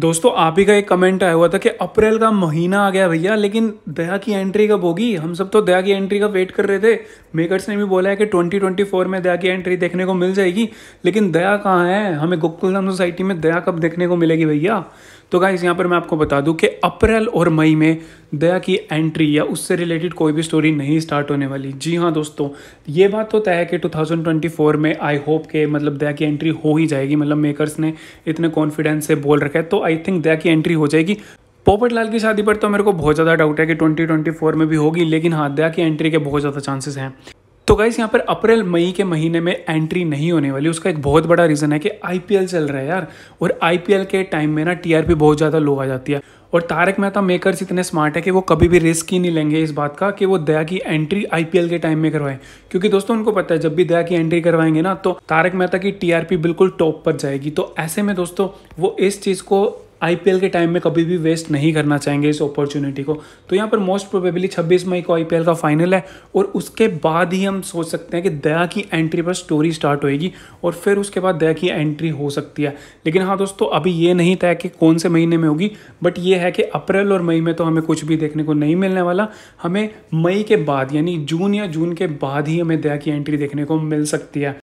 दोस्तों आप ही का एक कमेंट आया हुआ था कि अप्रैल का महीना आ गया भैया लेकिन दया की एंट्री कब होगी हम सब तो दया की एंट्री का वेट कर रहे थे मेकर्स ने भी बोला है कि 2024 में दया की एंट्री देखने को मिल जाएगी लेकिन दया कहाँ है हमें गोकुलधाम सोसाइटी में दया कब देखने को मिलेगी भैया तो क्या यहाँ पर मैं आपको बता दूँ कि अप्रैल और मई में दया की एंट्री या उससे रिलेटेड कोई भी स्टोरी नहीं स्टार्ट होने वाली जी हाँ दोस्तों ये बात तो तय है कि 2024 में आई होप के मतलब दया की एंट्री हो ही जाएगी मतलब मेकर्स ने इतने कॉन्फिडेंस से बोल रखा है तो आई थिंक दया की एंट्री हो जाएगी पोपट लाल की शादी पर तो मेरे को बहुत ज़्यादा डाउट है कि 2024 में भी होगी लेकिन हाँ दया की एंट्री के बहुत ज़्यादा चांसेस हैं तो गाइस यहाँ पर अप्रैल मई के महीने में एंट्री नहीं होने वाली उसका एक बहुत बड़ा रीज़न है कि आईपीएल चल रहा है यार और आईपीएल के टाइम में ना टीआरपी बहुत ज़्यादा लो आ जाती है और तारक मेहता मेकर्स इतने स्मार्ट है कि वो कभी भी रिस्क ही नहीं लेंगे इस बात का कि वो दया की एंट्री आईपीएल के टाइम में करवाएं क्योंकि दोस्तों उनको पता है जब भी दया की एंट्री करवाएंगे ना तो तारक मेहता की टीआरपी बिल्कुल टॉप पर जाएगी तो ऐसे में दोस्तों वो इस चीज़ को आई के टाइम में कभी भी वेस्ट नहीं करना चाहेंगे इस अपॉर्चुनिटी को तो यहाँ पर मोस्ट प्रोबेबली छब्बीस मई को आई का फाइनल है और उसके बाद ही हम सोच सकते हैं कि दया की एंट्री पर स्टोरी स्टार्ट होएगी और फिर उसके बाद दया की एंट्री हो सकती है लेकिन हाँ दोस्तों अभी ये नहीं तय कि कौन से महीने में होगी बट ये है कि अप्रैल और मई में तो हमें कुछ भी देखने को नहीं मिलने वाला हमें मई के बाद यानी जून या जून के बाद ही हमें दया की एंट्री देखने को मिल सकती है